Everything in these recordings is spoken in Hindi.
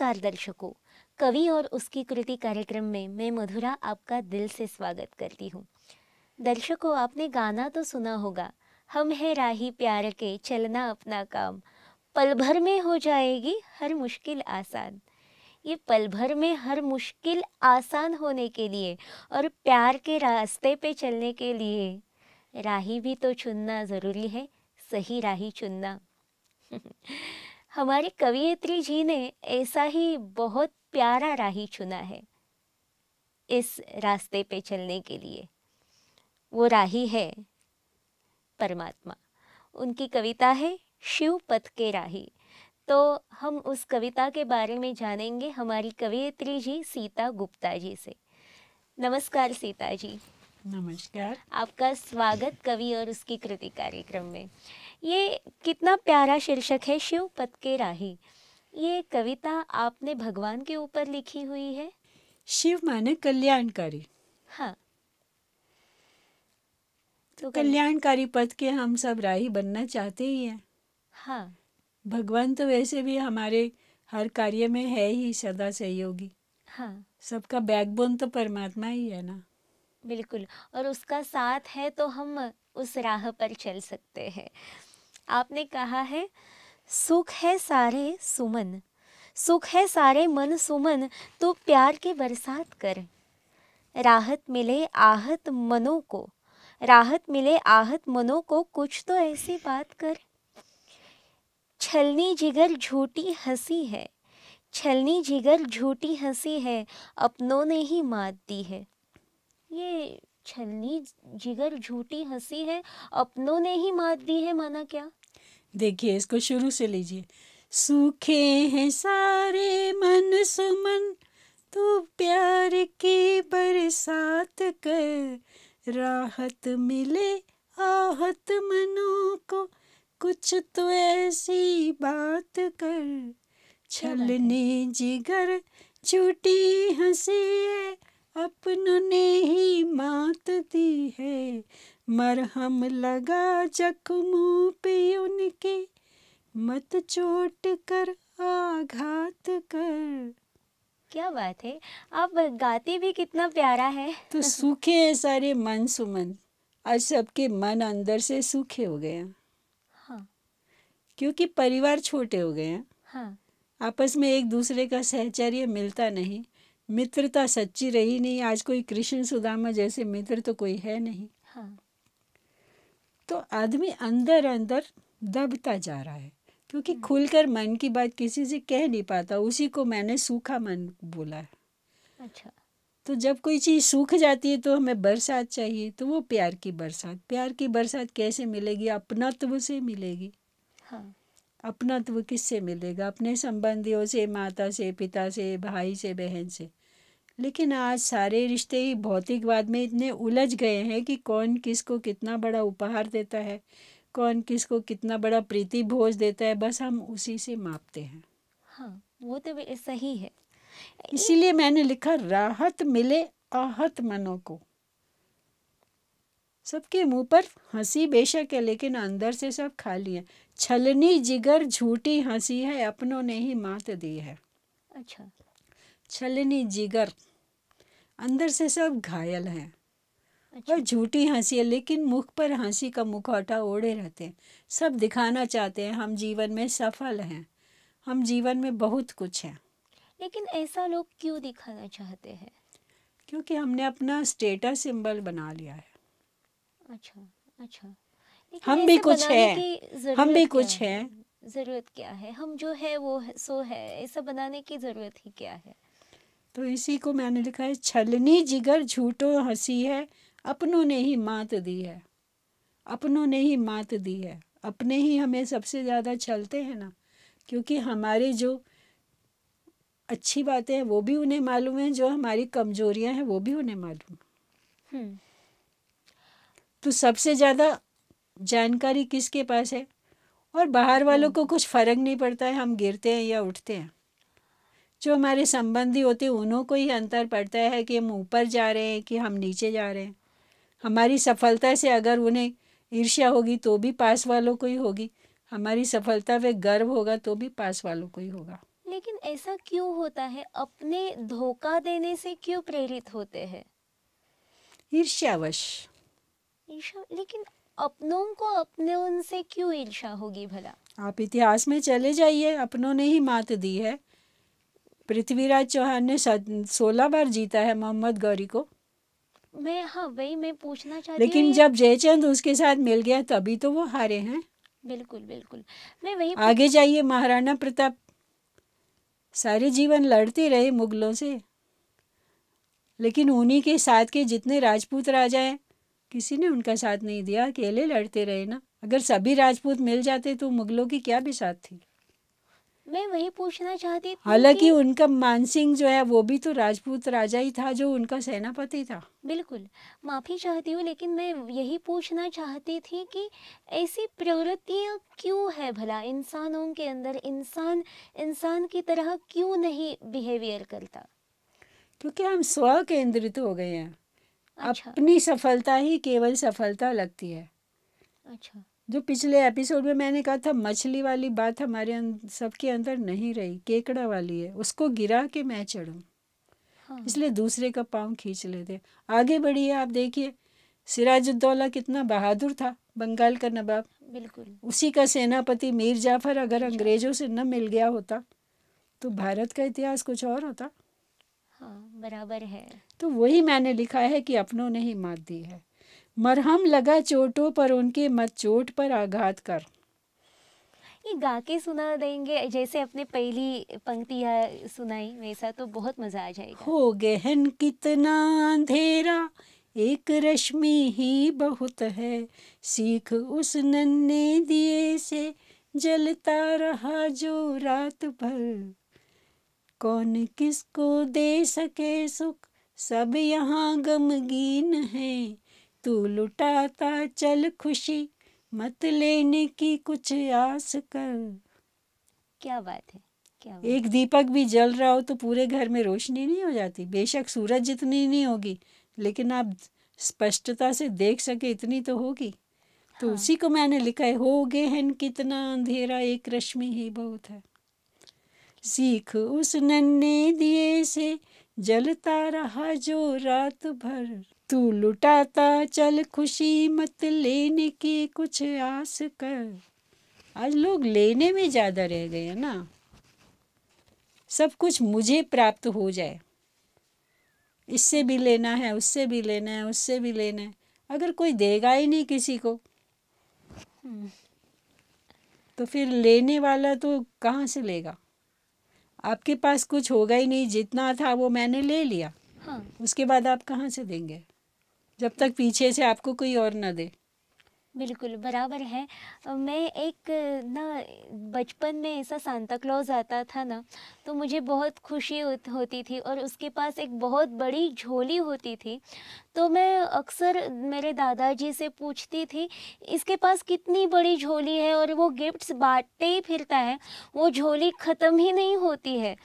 नमस्कार दर्शकों कवि और उसकी कृति कार्यक्रम में मैं मधुरा आपका दिल से स्वागत करती हूँ दर्शकों आपने गाना तो सुना होगा हम है राही प्यार के चलना अपना काम पल भर में हो जाएगी हर मुश्किल आसान ये पल भर में हर मुश्किल आसान होने के लिए और प्यार के रास्ते पे चलने के लिए राही भी तो चुनना ज़रूरी है सही राही चुनना हमारी कवियत्री जी ने ऐसा ही बहुत प्यारा राही चुना है इस रास्ते पे चलने के लिए वो राही है परमात्मा उनकी कविता है शिव पथ के राही तो हम उस कविता के बारे में जानेंगे हमारी कवियत्री जी सीता गुप्ता जी से नमस्कार सीता जी नमस्कार आपका स्वागत कवि और उसकी कृति कार्यक्रम में ये कितना प्यारा शीर्षक है शिव पद के राही ये कविता आपने भगवान के ऊपर लिखी हुई है शिव माने कल्याणकारी हाँ तो कल्याणकारी पद के हम सब राही बनना चाहते ही हैं हाँ भगवान तो वैसे भी हमारे हर कार्य में है ही सदा सहयोगी हाँ सबका बैकबोन तो परमात्मा ही है ना बिल्कुल और उसका साथ है तो हम उस राह पर चल सकते हैं आपने कहा है सुख है सारे सुमन सुख है सारे मन सुमन तो प्यार के बरसात कर राहत मिले आहत मनो को राहत मिले आहत मनो को कुछ तो ऐसी बात कर छलनी जिगर झूठी हंसी है छलनी जिगर झूठी हंसी है अपनों ने ही मात दी है ये छलनी जिगर झूठी हंसी है अपनों ने ही मात दी है माना क्या देखिए इसको शुरू से लीजिए सूखे हैं सारे मन सुमन तू प्यार की बरसात कर राहत मिले आहत मनों को कुछ तो ऐसी बात कर छलने जिगर छूटी हंसी है अपनों ने ही मात दी है मरहम लगा जख्मों पे उनके मत चोट कर आघात कर क्या बात है आप गाते भी कितना प्यारा है तो सूखे है सारे मन सुमन आज सबके मन अंदर से सूखे हो गए हाँ क्योंकि परिवार छोटे हो गए हैं हाँ आपस में एक दूसरे का सहचर्य मिलता नहीं मित्रता सच्ची रही नहीं आज कोई कृष्ण सुदामा जैसे मित्र तो कोई है नहीं हाँ तो आदमी अंदर अंदर दबता जा रहा है क्योंकि हम्म। खुलकर मन की बात किसी से कह नहीं पाता उसी को मैंने सूखा मन बोला है अच्छा तो जब कोई चीज़ सूख जाती है तो हमें बरसात चाहिए तो वो प्यार की बरसात प्यार की बरसात कैसे मिलेगी अपनत्व से मिलेगी हाँ अपनत्व किससे मिलेगा अपने संबंधियों से माता से पिता से भाई से बहन से लेकिन आज सारे रिश्ते ही भौतिकवाद में इतने उलझ गए हैं कि कौन किसको कितना बड़ा उपहार देता है कौन किसको कितना बड़ा प्रीति भोज देता है बस हम उसी से मापते हैं हाँ वो तो सही है इसीलिए मैंने लिखा राहत मिले आहत मनों को सबके मुंह पर हंसी बेशक है लेकिन अंदर से सब खाली है छलनी जिगर झूठी हंसी है अपनों ने ही मात दी है अच्छा छलनी जिगर अंदर से सब घायल हैं अच्छा। और झूठी हंसी है लेकिन मुख पर हंसी का मुखौटा ओढ़े रहते हैं सब दिखाना चाहते हैं हम जीवन में सफल हैं हम जीवन में बहुत कुछ हैं लेकिन ऐसा लोग क्यों दिखाना चाहते हैं क्योंकि हमने अपना स्टेटस सिंबल बना लिया है अच्छा अच्छा हम भी कुछ है हम भी कुछ है, है? ज़रूरत क्या है हम जो है वो है, सो है ऐसा बनाने की ज़रूरत ही क्या है तो इसी को मैंने लिखा है छलनी जिगर झूठो हंसी है अपनों ने ही मात दी है अपनों ने ही मात दी है अपने ही हमें सबसे ज़्यादा छलते हैं ना क्योंकि हमारे जो अच्छी बातें हैं वो भी उन्हें मालूम है जो हमारी कमजोरियां हैं वो भी उन्हें मालूम हम्म। तो सबसे ज़्यादा जानकारी किसके पास है और बाहर वालों हम्म। को कुछ फ़र्क नहीं पड़ता है हम गिरते हैं या उठते हैं जो हमारे संबंधी होते हैं उन्हों को ही अंतर पड़ता है कि हम ऊपर जा रहे हैं कि हम नीचे जा रहे हैं हमारी सफलता से अगर उन्हें ईर्ष्या होगी तो भी पास वालों को ही होगी हमारी सफलता पे गर्व होगा तो भी पास वालों को ही होगा लेकिन ऐसा क्यों होता है अपने धोखा देने से क्यों प्रेरित होते हैं ईर्ष्यावश ईर्ष्या लेकिन अपनों को अपने उनसे क्यों ईर्ष्या होगी भला आप इतिहास में चले जाइए अपनों ने ही मात दी है पृथ्वीराज चौहान ने सोलह बार जीता है मोहम्मद गौरी को मैं हाँ वही मैं पूछना चाहती लेकिन जब जयचंद उसके साथ मिल गया तभी तो वो हारे हैं बिल्कुल बिल्कुल मैं वही आगे जाइए महाराणा प्रताप सारे जीवन लड़ते रहे मुगलों से लेकिन उन्हीं के साथ के जितने राजपूत राजा हैं किसी ने उनका साथ नहीं दिया अकेले लड़ते रहे ना अगर सभी राजपूत मिल जाते तो मुगलों की क्या भी साथ थी मैं वही पूछना चाहती थी हालांकि उनका मानसिंह जो है वो भी तो राजपूत राजा ही था जो उनका सेनापति था बिल्कुल माफ़ी चाहती हूँ लेकिन मैं यही पूछना चाहती थी कि ऐसी प्रवृत्तियाँ क्यों है भला इंसानों के अंदर इंसान इंसान की तरह क्यों नहीं बिहेवियर करता क्योंकि हम स्व केंद्रित हो गए हैं अच्छा। अपनी सफलता ही केवल सफलता लगती है अच्छा जो पिछले एपिसोड में मैंने कहा था मछली वाली बात हमारे अं-, सबके अंदर नहीं रही केकड़ा वाली है उसको गिरा के मैं चढ़ूँ हाँ। इसलिए दूसरे का पाँव खींच लेते आगे बढ़िए आप देखिए सिराजुद्दौला कितना बहादुर था बंगाल का नवाब बिल्कुल उसी का सेनापति मीर जाफर अगर अच्छा। अंग्रेजों से न मिल गया होता तो भारत का इतिहास कुछ और होता हाँ बराबर है तो वही मैंने लिखा है कि अपनों ने ही मात दी है मरहम लगा चोटों पर उनके मत चोट पर आघात कर ये गा के सुना देंगे जैसे अपने पहली पंक्तियाँ सुनाई वैसा तो बहुत मजा आ जाएगा हो गहन कितना अंधेरा एक रश्मि ही बहुत है सीख उस नन्हे दिए से जलता रहा जो रात भर कौन किसको दे सके सुख सब यहाँ गमगीन है तू लुटाता चल खुशी मत लेने की कुछ आस कर क्या बात है क्या बात एक दीपक भी जल रहा हो तो पूरे घर में रोशनी नहीं हो जाती बेशक सूरज जितनी नहीं होगी लेकिन आप स्पष्टता से देख सके इतनी तो होगी तो हाँ। तो उसी को मैंने लिखा है हो गए हैं कितना अंधेरा एक रश्मि ही बहुत है सीख उस नन्हे दिए से जलता रहा जो रात भर तू लुटाता चल खुशी मत लेने की कुछ आस कर आज लोग लेने में ज़्यादा रह गए हैं ना सब कुछ मुझे प्राप्त हो जाए इससे भी लेना है उससे भी लेना है उससे भी लेना है अगर कोई देगा ही नहीं किसी को तो फिर लेने वाला तो कहाँ से लेगा आपके पास कुछ होगा ही नहीं जितना था वो मैंने ले लिया हाँ। उसके बाद आप कहाँ से देंगे जब तक पीछे से आपको कोई और ना दे बिल्कुल बराबर है मैं एक ना बचपन में ऐसा सांता क्लॉज आता था ना तो मुझे बहुत खुशी होती थी और उसके पास एक बहुत बड़ी झोली होती थी तो मैं अक्सर मेरे दादाजी से पूछती थी इसके पास कितनी बड़ी झोली है और वो गिफ्ट्स बांटते ही फिरता है वो झोली ख़त्म ही नहीं होती है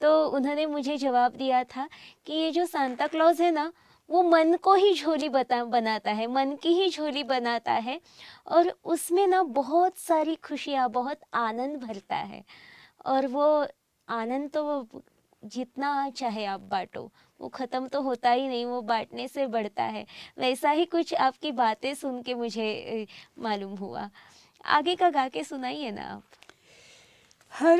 तो उन्होंने मुझे जवाब दिया था कि ये जो सांता क्लॉज है ना वो मन को ही झोली बता बनाता है मन की ही झोली बनाता है और उसमें ना बहुत सारी खुशियाँ बहुत आनंद भरता है और वो आनंद तो जितना चाहे आप बांटो वो ख़त्म तो होता ही नहीं वो बांटने से बढ़ता है वैसा ही कुछ आपकी बातें सुन के मुझे मालूम हुआ आगे का गा के सुनाइए ना आप हर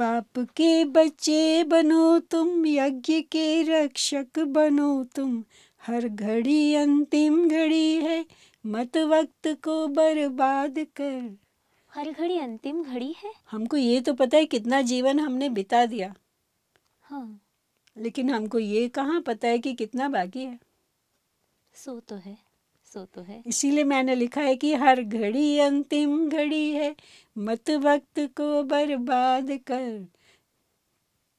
बाप के बच्चे बनो तुम यज्ञ के रक्षक बनो तुम हर घड़ी अंतिम घड़ी है मत वक्त को बर्बाद कर हर घड़ी अंतिम घड़ी है हमको ये तो पता है कितना जीवन हमने बिता दिया हाँ लेकिन हमको ये कहाँ पता है कि कितना बाकी है सो तो है सो तो है इसीलिए मैंने लिखा है कि हर घड़ी अंतिम घड़ी है मत वक्त को बर्बाद कर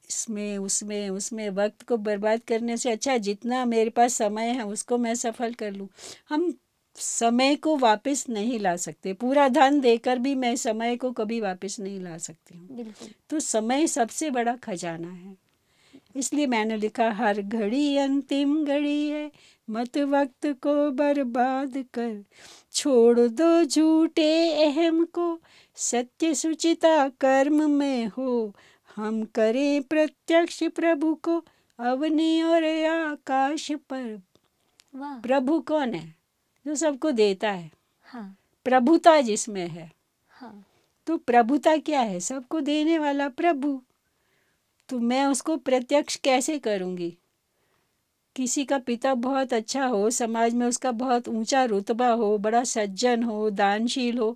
इसमें उसमें उसमें वक्त को बर्बाद करने से अच्छा जितना मेरे पास समय है उसको मैं सफल कर लूँ हम समय को वापस नहीं ला सकते पूरा धन देकर भी मैं समय को कभी वापस नहीं ला सकती हूँ तो समय सबसे बड़ा खजाना है इसलिए मैंने लिखा हर घड़ी अंतिम घड़ी है मत वक्त को बर्बाद कर छोड़ दो झूठे अहम को सत्य सुचिता कर्म में हो हम करें प्रत्यक्ष प्रभु को अवनि और आकाश पर प्रभु कौन है जो सबको देता है हाँ। प्रभुता जिसमें है हाँ। तो प्रभुता क्या है सबको देने वाला प्रभु तो मैं उसको प्रत्यक्ष कैसे करूँगी किसी का पिता बहुत अच्छा हो समाज में उसका बहुत ऊंचा रुतबा हो बड़ा सज्जन हो दानशील हो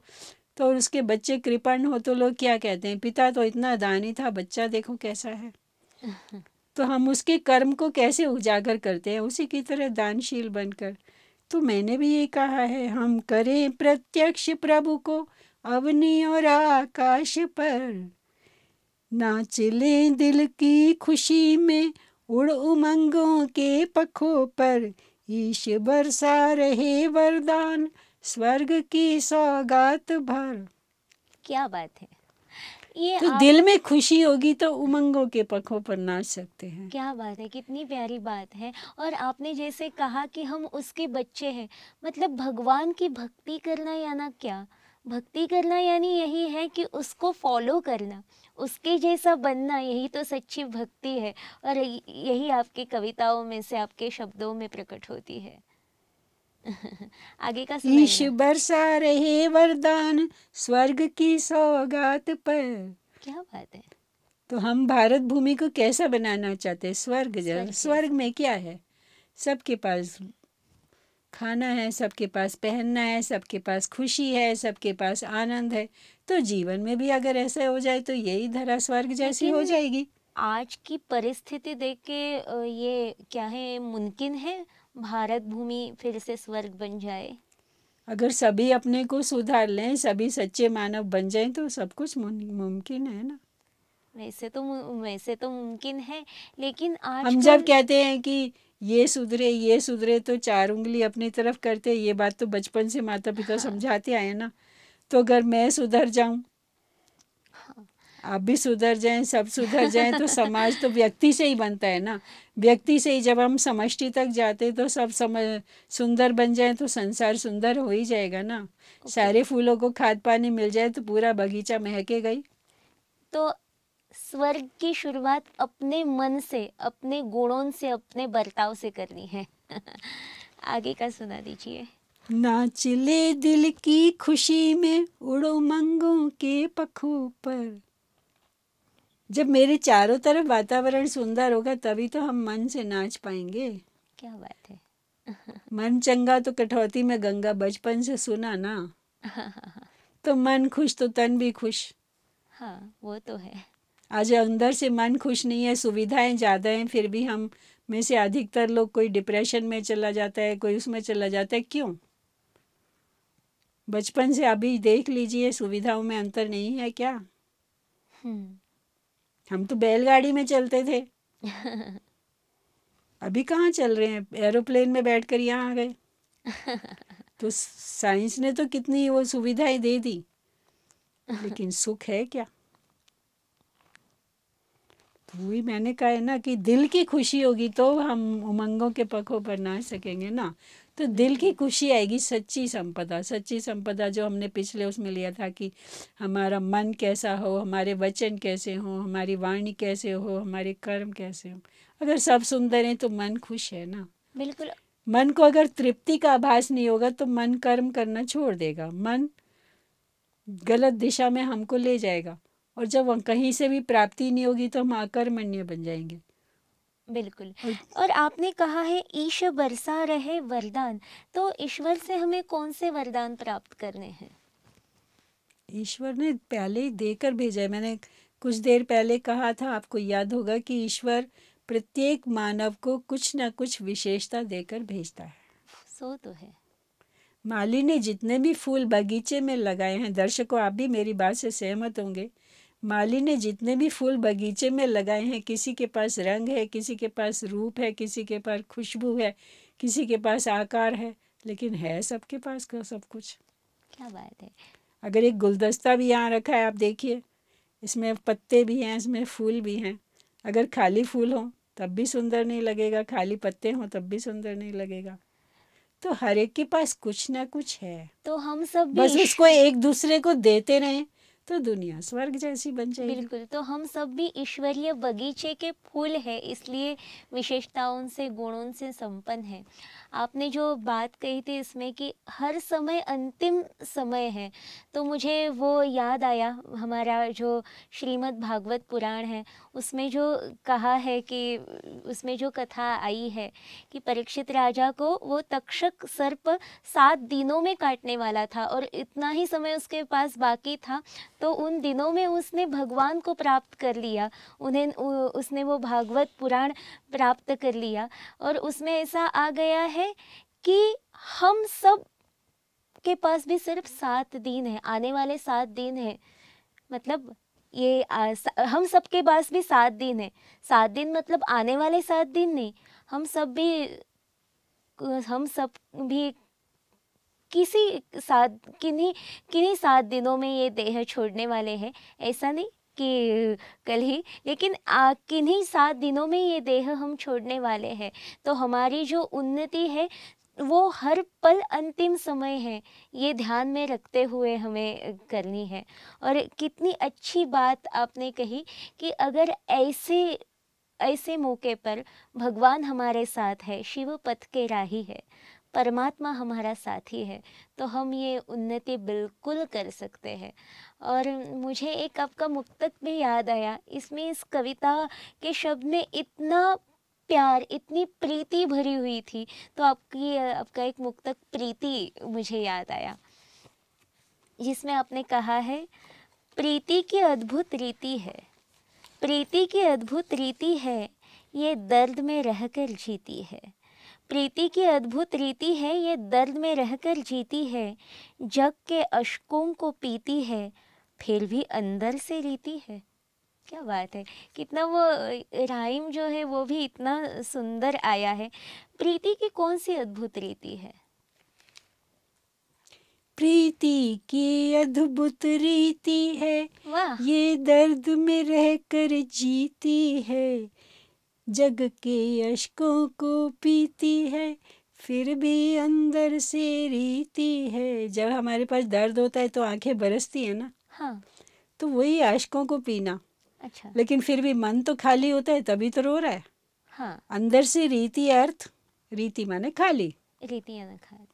तो उसके बच्चे कृपण हो तो लोग क्या कहते हैं पिता तो इतना दानी था बच्चा देखो कैसा है तो हम उसके कर्म को कैसे उजागर करते हैं उसी की तरह दानशील बनकर तो मैंने भी ये कहा है हम करें प्रत्यक्ष प्रभु को अवनी और आकाश पर नाच ले दिल की खुशी में उड़ उमंगों के पखों पर ईश बरसा रहे वरदान स्वर्ग की सौगात भर क्या बात है ये तो आप... दिल में खुशी होगी तो उमंगों के पखों पर नाच सकते हैं क्या बात है कितनी प्यारी बात है और आपने जैसे कहा कि हम उसके बच्चे हैं मतलब भगवान की भक्ति करना या ना क्या भक्ति करना यानी यही है कि उसको फॉलो करना उसके जैसा बनना यही तो सच्ची भक्ति है और यही आपकी कविताओं में से आपके शब्दों में प्रकट होती है आगे का ईश बरसा रहे वरदान स्वर्ग की सौगात पर क्या बात है तो हम भारत भूमि को कैसा बनाना चाहते हैं स्वर्ग जल स्वर्ग में क्या है सबके पास खाना है सबके पास पहनना है सबके पास खुशी है सबके पास आनंद है तो जीवन में भी अगर ऐसा हो जाए तो यही धरा स्वर्ग जैसी हो जाएगी आज की परिस्थिति देख के ये क्या है मुमकिन है भारत भूमि फिर से स्वर्ग बन जाए अगर सभी अपने को सुधार लें सभी सच्चे मानव बन जाएं तो सब कुछ मुमकिन है ना वैसे तो वैसे तो मुमकिन है लेकिन आज हम जब कहते हैं कि ये सुधरे ये सुधरे तो चार उंगली अपनी तरफ करते ये बात तो बचपन से माता पिता हाँ। समझाते आए ना तो अगर मैं सुधर जाऊं हाँ। आप भी सुधर जाएं सब सुधर जाएं तो समाज तो व्यक्ति से ही बनता है ना व्यक्ति से ही जब हम समष्टि तक जाते तो सब समझ सुंदर बन जाए तो संसार सुंदर हो ही जाएगा ना सारे फूलों को खाद पानी मिल जाए तो पूरा बगीचा महके गई तो स्वर्ग की शुरुआत अपने मन से अपने गुणों से अपने बर्ताव से करनी है आगे का सुना दीजिए नाचले दिल की खुशी में उड़ो मंगों के पखों पर जब मेरे चारों तरफ वातावरण सुंदर होगा तभी तो हम मन से नाच पाएंगे क्या बात है मन चंगा तो कठौती में गंगा बचपन से सुना ना तो मन खुश तो तन भी खुश हाँ वो तो है आज अंदर से मन खुश नहीं है सुविधाएं ज़्यादा हैं फिर भी हम में से अधिकतर लोग कोई डिप्रेशन में चला जाता है कोई उसमें चला जाता है क्यों बचपन से अभी देख लीजिए सुविधाओं में अंतर नहीं है क्या हम्म। हम तो बैलगाड़ी में चलते थे अभी कहाँ चल रहे हैं एरोप्लेन में बैठ कर यहाँ आ गए तो साइंस ने तो कितनी वो सुविधाएं दे दी लेकिन सुख है क्या वही मैंने कहा है ना कि दिल की खुशी होगी तो हम उमंगों के पखों पर ना सकेंगे ना तो दिल की खुशी आएगी सच्ची संपदा सच्ची संपदा जो हमने पिछले उसमें लिया था कि हमारा मन कैसा हो हमारे वचन कैसे हो हमारी वाणी कैसे हो हमारे कर्म कैसे हो अगर सब सुंदर हैं तो मन खुश है ना बिल्कुल मन को अगर तृप्ति का आभास नहीं होगा तो मन कर्म करना छोड़ देगा मन गलत दिशा में हमको ले जाएगा और जब कहीं से भी प्राप्ति नहीं होगी तो हम आकर्मण्य बन जाएंगे बिल्कुल और आपने कहा है ईश बरसा रहे वरदान तो ईश्वर से हमें कौन से वरदान प्राप्त करने हैं ईश्वर ने पहले ही देकर भेजा है मैंने कुछ देर पहले कहा था आपको याद होगा कि ईश्वर प्रत्येक मानव को कुछ ना कुछ विशेषता देकर भेजता है सो तो है माली ने जितने भी फूल बगीचे में लगाए हैं दर्शकों आप भी मेरी बात से सहमत होंगे माली ने जितने भी फूल बगीचे में लगाए हैं किसी के पास रंग है किसी के पास रूप है किसी के पास खुशबू है किसी के पास आकार है लेकिन है सबके पास का सब कुछ क्या बात है अगर एक गुलदस्ता भी यहाँ रखा है आप देखिए इसमें पत्ते भी हैं इसमें फूल भी हैं अगर खाली फूल हो तब भी सुंदर नहीं लगेगा खाली पत्ते हों तब भी सुंदर नहीं लगेगा तो हर एक के पास कुछ ना कुछ है तो हम सब बस उसको एक दूसरे को देते रहें तो दुनिया स्वर्ग जैसी बन जाएगी बिल्कुल तो हम सब भी ईश्वरीय बगीचे के फूल है इसलिए विशेषताओं से गुणों से संपन्न है आपने जो बात कही थी इसमें कि हर समय अंतिम समय है तो मुझे वो याद आया हमारा जो श्रीमद् भागवत पुराण है उसमें जो कहा है कि उसमें जो कथा आई है कि परीक्षित राजा को वो तक्षक सर्प सात दिनों में काटने वाला था और इतना ही समय उसके पास बाकी था तो उन दिनों में उसने भगवान को प्राप्त कर लिया उन्हें उसने वो भागवत पुराण प्राप्त कर लिया और उसमें ऐसा आ गया है है कि हम सब के पास भी सिर्फ सात दिन है आने वाले सात दिन है मतलब ये आ, हम सबके पास भी सात दिन है सात दिन मतलब आने वाले सात दिन नहीं हम सब भी हम सब भी किसी सात किन्हीं किन्हीं सात दिनों में ये देह छोड़ने वाले हैं ऐसा नहीं कि कल ही लेकिन किन्हीं सात दिनों में ये देह हम छोड़ने वाले हैं तो हमारी जो उन्नति है वो हर पल अंतिम समय है ये ध्यान में रखते हुए हमें करनी है और कितनी अच्छी बात आपने कही कि अगर ऐसे ऐसे मौके पर भगवान हमारे साथ है शिव पथ के राही है परमात्मा हमारा साथी है तो हम ये उन्नति बिल्कुल कर सकते हैं और मुझे एक आपका मुक्तक भी याद आया इसमें इस कविता के शब्द में इतना प्यार इतनी प्रीति भरी हुई थी तो आपकी आपका एक मुक्तक प्रीति मुझे याद आया जिसमें आपने कहा है प्रीति की अद्भुत रीति है प्रीति की अद्भुत रीति है ये दर्द में रहकर जीती है प्रीति की अद्भुत रीति है ये दर्द में रहकर जीती है जग के अशकों को पीती है फिर भी अंदर से रीती है क्या बात है कितना वो राइम जो है वो भी इतना सुंदर आया है प्रीति की कौन सी अद्भुत रीति है प्रीति की अद्भुत रीति है ये दर्द में रहकर जीती है जग के अशकों को पीती है फिर भी अंदर से रीती है जब हमारे पास दर्द होता है तो आंखें बरसती है ना हाँ तो वही आशकों को पीना अच्छा लेकिन फिर भी मन तो खाली होता है तभी तो रो रहा है हाँ अंदर से रीति अर्थ रीति माने खाली रीति खाली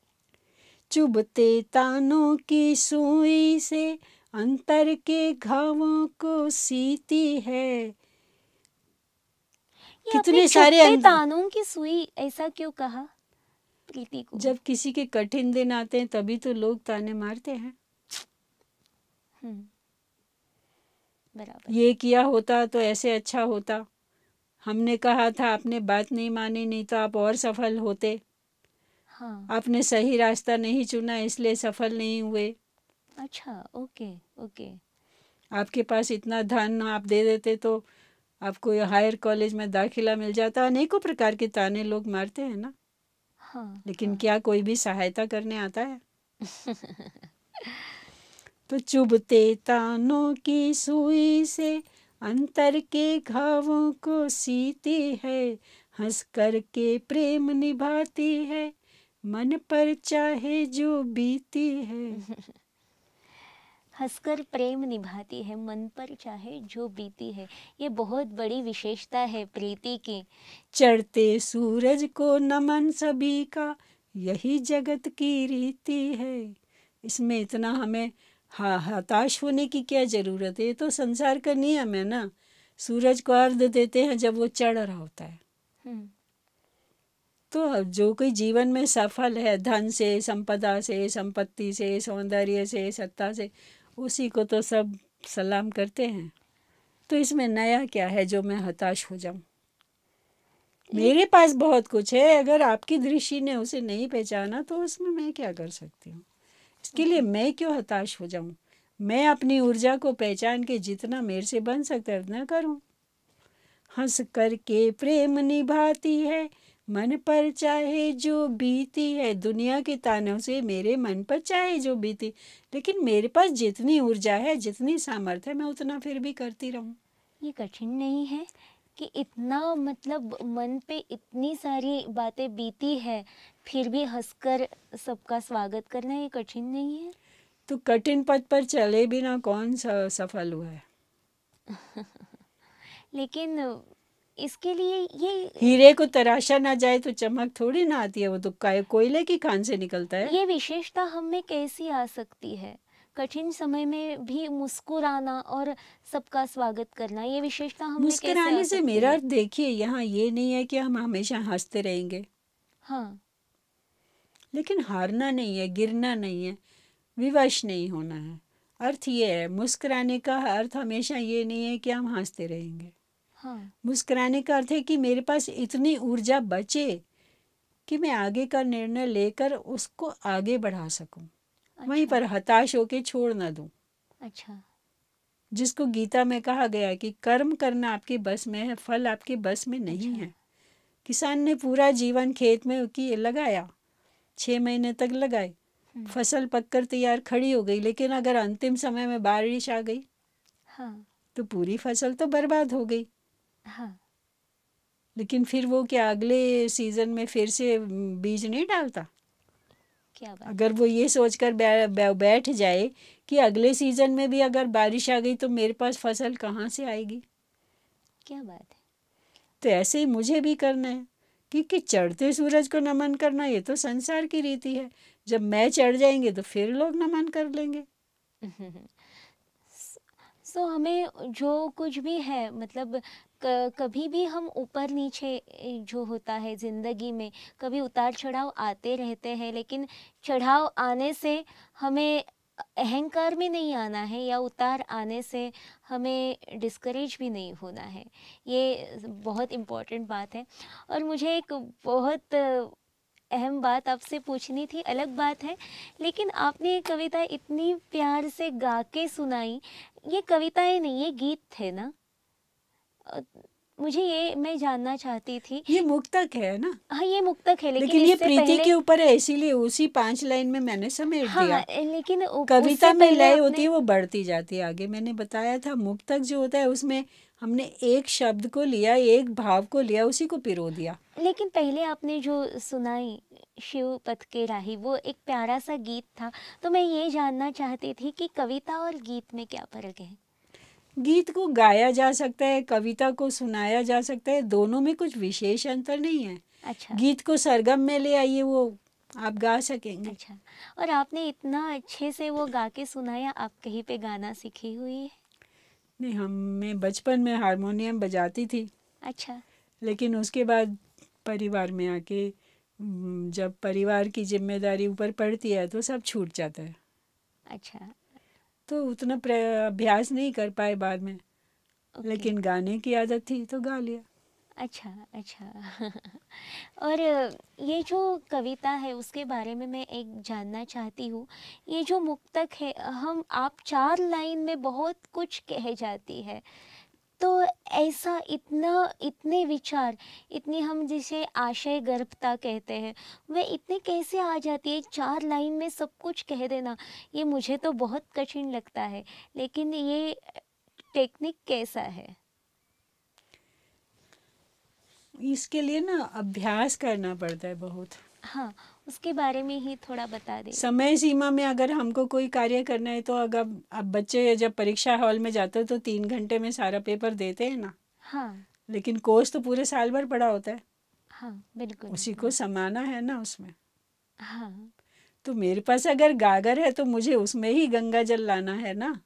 चुभते तानों की सुई से अंतर के घावों को सीती है कितने सारे तानों की सुई ऐसा क्यों कहा प्रीति को जब किसी के कठिन दिन आते हैं तभी तो लोग ताने मारते हैं हम्म। बराबर ये किया होता तो ऐसे अच्छा होता हमने कहा था आपने बात नहीं मानी नहीं तो आप और सफल होते हाँ। आपने सही रास्ता नहीं चुना इसलिए सफल नहीं हुए अच्छा ओके ओके आपके पास इतना धन आप दे देते तो आपको हायर कॉलेज में दाखिला मिल जाता है अनेकों प्रकार के ताने लोग मारते हैं ना हाँ, लेकिन हाँ। क्या कोई भी सहायता करने आता है तो चुभते तानों की सुई से अंतर के घावों को सीती है हंस कर के प्रेम निभाती है मन पर चाहे जो बीती है हंसकर प्रेम निभाती है मन पर चाहे जो बीती है ये बहुत बड़ी विशेषता है प्रीति की चढ़ते सूरज को नमन सभी का यही जगत की रीति है इसमें इतना हमें हा हताश होने की क्या ज़रूरत है ये तो संसार का नियम है ना सूरज को अर्ध देते हैं जब वो चढ़ रहा होता है हम्म। तो जो कोई जीवन में सफल है धन से संपदा से संपत्ति से सौंदर्य से सत्ता से उसी को तो सब सलाम करते हैं तो इसमें नया क्या है जो मैं हताश हो जाऊं मेरे पास बहुत कुछ है अगर आपकी दृष्टि ने उसे नहीं पहचाना तो उसमें मैं क्या कर सकती हूँ इसके लिए हम्म। मैं क्यों हताश हो जाऊं मैं अपनी ऊर्जा को पहचान के जितना मेरे से बन सकता है उतना करूँ हंस करके प्रेम निभाती है मन पर चाहे जो बीती है दुनिया के तानों से मेरे मन पर चाहे जो बीती लेकिन मेरे पास जितनी ऊर्जा है जितनी सामर्थ्य मैं उतना फिर भी करती रहूँ ये कठिन नहीं है कि इतना मतलब मन पे इतनी सारी बातें बीती है फिर भी हंसकर सबका स्वागत करना ये कठिन नहीं है तो कठिन पद पर चले बिना कौन सा सफल हुआ है लेकिन इसके लिए ये हीरे को तराशा ना जाए तो चमक थोड़ी ना आती है वो तो कोयले की खान से निकलता है ये विशेषता हम में कैसी आ सकती है कठिन समय में भी मुस्कुराना और सबका स्वागत करना ये विशेषता हम मुस्कुराने से मेरा अर्थ देखिए यहाँ ये नहीं है कि हम हमेशा हंसते रहेंगे हाँ लेकिन हारना नहीं है गिरना नहीं है विवश नहीं होना है अर्थ ये है मुस्कुराने का अर्थ हमेशा ये नहीं है कि हम हंसते रहेंगे हाँ। मुस्कुराने का अर्थ है कि मेरे पास इतनी ऊर्जा बचे कि मैं आगे का निर्णय लेकर उसको आगे बढ़ा सकूं अच्छा। वहीं पर हताश होके छोड़ ना दूं अच्छा जिसको गीता में कहा गया कि कर्म करना आपके बस में है फल आपके बस में नहीं अच्छा। है किसान ने पूरा जीवन खेत में की लगाया छः महीने तक लगाए हम्म। फसल पककर तैयार खड़ी हो गई लेकिन अगर अंतिम समय में बारिश आ गई हाँ। तो पूरी फसल तो बर्बाद हो गई हाँ लेकिन फिर वो क्या अगले सीजन में फिर से बीज नहीं डालता क्या बात अगर वो ये सोचकर बै, बै, बैठ जाए कि अगले सीजन में भी अगर बारिश आ गई तो मेरे पास फसल कहाँ से आएगी क्या बात है तो ऐसे ही मुझे भी करना है क्योंकि चढ़ते सूरज को नमन करना ये तो संसार की रीति है जब मैं चढ़ जाएंगे तो फिर लोग नमन कर लेंगे सो तो so, हमें जो कुछ भी है मतलब कभी भी हम ऊपर नीचे जो होता है ज़िंदगी में कभी उतार चढ़ाव आते रहते हैं लेकिन चढ़ाव आने से हमें अहंकार में नहीं आना है या उतार आने से हमें डिस्करेज भी नहीं होना है ये बहुत इम्पॉर्टेंट बात है और मुझे एक बहुत अहम बात आपसे पूछनी थी अलग बात है लेकिन आपने ये कविता इतनी प्यार से गा के सुनाई ये कविताएं नहीं ये गीत थे ना मुझे ये मैं जानना चाहती थी ये मुक्तक है ना हाँ ये मुक्तक है लेकिन, लेकिन ये प्रीति के ऊपर है इसीलिए उसी पांच लाइन में मैंने समेट हाँ, दिया लेकिन कविता में लय होती है वो बढ़ती जाती है आगे मैंने बताया था मुक्तक जो होता है उसमें हमने एक शब्द को लिया एक भाव को लिया उसी को पिरो दिया लेकिन पहले आपने जो सुनाई शिव पथ के राही वो एक प्यारा सा गीत था तो मैं ये जानना चाहती थी कि कविता और गीत में क्या फर्क है गीत को गाया जा सकता है कविता को सुनाया जा सकता है दोनों में कुछ विशेष अंतर नहीं है अच्छा गीत को सरगम में ले आइए वो आप गा सकेंगे अच्छा और आपने इतना अच्छे से वो गा के सुनाया आप कहीं पे गाना सीखी हुई है नहीं हम मैं बचपन में हारमोनियम बजाती थी अच्छा लेकिन उसके बाद परिवार में आके जब परिवार की जिम्मेदारी ऊपर पड़ती है तो सब छूट जाता है अच्छा तो उतना अभ्यास नहीं कर पाए बाद में लेकिन गाने की आदत थी तो गा लिया अच्छा अच्छा और ये जो कविता है उसके बारे में मैं एक जानना चाहती हूँ ये जो मुक्तक है हम आप चार लाइन में बहुत कुछ कह जाती है तो ऐसा इतना इतने विचार इतनी हम जिसे आशय गर्भता कहते हैं वह इतने कैसे आ जाती है चार लाइन में सब कुछ कह देना ये मुझे तो बहुत कठिन लगता है लेकिन ये टेक्निक कैसा है इसके लिए ना अभ्यास करना पड़ता है बहुत हाँ उसके बारे में ही थोड़ा बता दें समय सीमा में अगर हमको कोई कार्य करना है तो अगर अब बच्चे जब परीक्षा हॉल में जाते हैं तो तीन घंटे में सारा पेपर देते हैं ना हाँ लेकिन कोर्स तो पूरे साल भर पड़ा होता है हाँ बिल्कुल उसी को समाना है ना उसमें हाँ तो मेरे पास अगर गागर है तो मुझे उसमें ही गंगा जल लाना है ना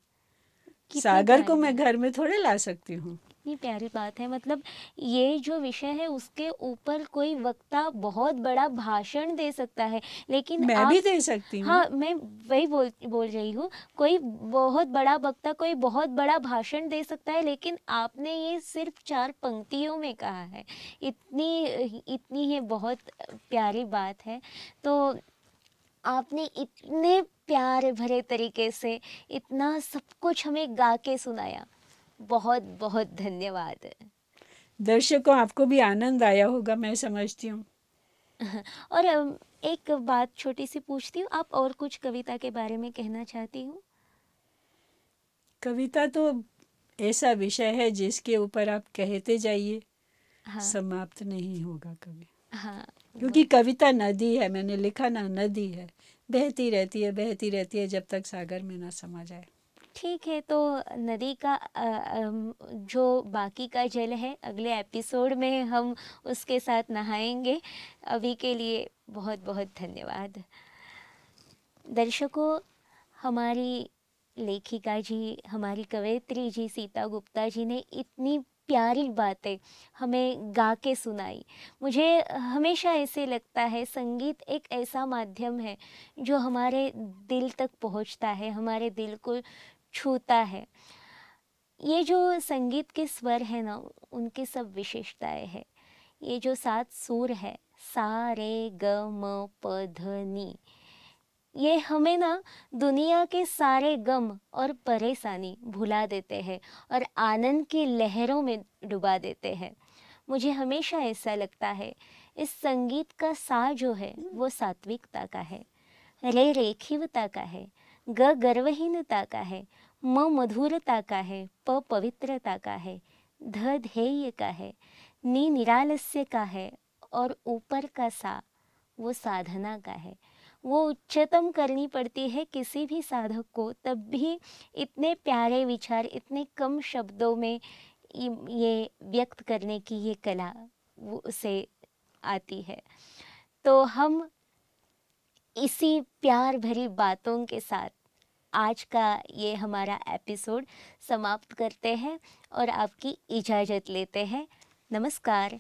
सागर को मैं घर में थोड़े ला सकती हूँ कितनी प्यारी बात है मतलब ये जो विषय है उसके ऊपर कोई वक्ता बहुत बड़ा भाषण दे सकता है लेकिन मैं आप, भी दे सकती हाँ मैं वही बोल बोल रही हूँ कोई बहुत बड़ा वक्ता कोई बहुत बड़ा भाषण दे सकता है लेकिन आपने ये सिर्फ चार पंक्तियों में कहा है इतनी इतनी ये बहुत प्यारी बात है तो आपने इतने प्यार भरे तरीके से इतना सब कुछ हमें गा के सुनाया बहुत बहुत धन्यवाद दर्शकों आपको भी आनंद आया होगा मैं समझती हूँ और एक बात छोटी सी पूछती हूँ आप और कुछ कविता के बारे में कहना चाहती हूँ कविता तो ऐसा विषय है जिसके ऊपर आप कहते जाइए हाँ। समाप्त नहीं होगा कभी हाँ क्योंकि कविता नदी है मैंने लिखा ना नदी है बहती रहती है बहती रहती है जब तक सागर में ना समा जाए ठीक है तो नदी का जो बाकी का जल है अगले एपिसोड में हम उसके साथ नहाएंगे अभी के लिए बहुत बहुत धन्यवाद दर्शकों हमारी लेखिका जी हमारी कवयित्री जी सीता गुप्ता जी ने इतनी प्यारी बातें हमें गा के सुनाई मुझे हमेशा ऐसे लगता है संगीत एक ऐसा माध्यम है जो हमारे दिल तक पहुंचता है हमारे दिल को छूता है ये जो संगीत के स्वर है ना उनकी सब विशेषताएं हैं ये जो सात सुर है सा रे ग म प ये हमें ना दुनिया के सारे गम और परेशानी भुला देते हैं और आनंद की लहरों में डुबा देते हैं मुझे हमेशा ऐसा लगता है इस संगीत का सा जो है वो सात्विकता का है रे रेखीवता का है ग गर्वहीनता का है म मधुरता का है प पवित्रता का है ध धेय का है नी निरालस्य का है और ऊपर का सा वो साधना का है वो उच्चतम करनी पड़ती है किसी भी साधक को तब भी इतने प्यारे विचार इतने कम शब्दों में ये व्यक्त करने की ये कला वो उसे आती है तो हम इसी प्यार भरी बातों के साथ आज का ये हमारा एपिसोड समाप्त करते हैं और आपकी इजाज़त लेते हैं नमस्कार